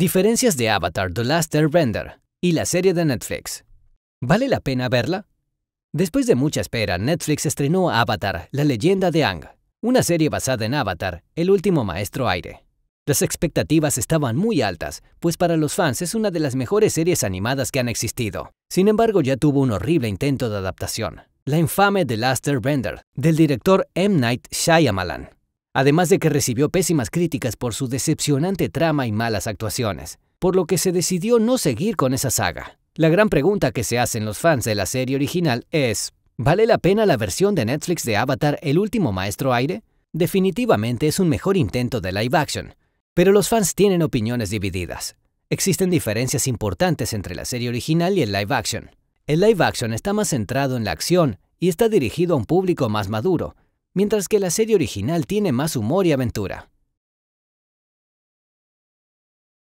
Diferencias de Avatar The Last Airbender y la serie de Netflix. ¿Vale la pena verla? Después de mucha espera, Netflix estrenó Avatar, la leyenda de Ang, una serie basada en Avatar, el último maestro aire. Las expectativas estaban muy altas, pues para los fans es una de las mejores series animadas que han existido. Sin embargo, ya tuvo un horrible intento de adaptación. La infame The Last Airbender, del director M. Night Shyamalan, además de que recibió pésimas críticas por su decepcionante trama y malas actuaciones, por lo que se decidió no seguir con esa saga. La gran pregunta que se hacen los fans de la serie original es, ¿vale la pena la versión de Netflix de Avatar El último maestro aire? Definitivamente es un mejor intento de live action, pero los fans tienen opiniones divididas. Existen diferencias importantes entre la serie original y el live action. El live action está más centrado en la acción y está dirigido a un público más maduro, mientras que la serie original tiene más humor y aventura.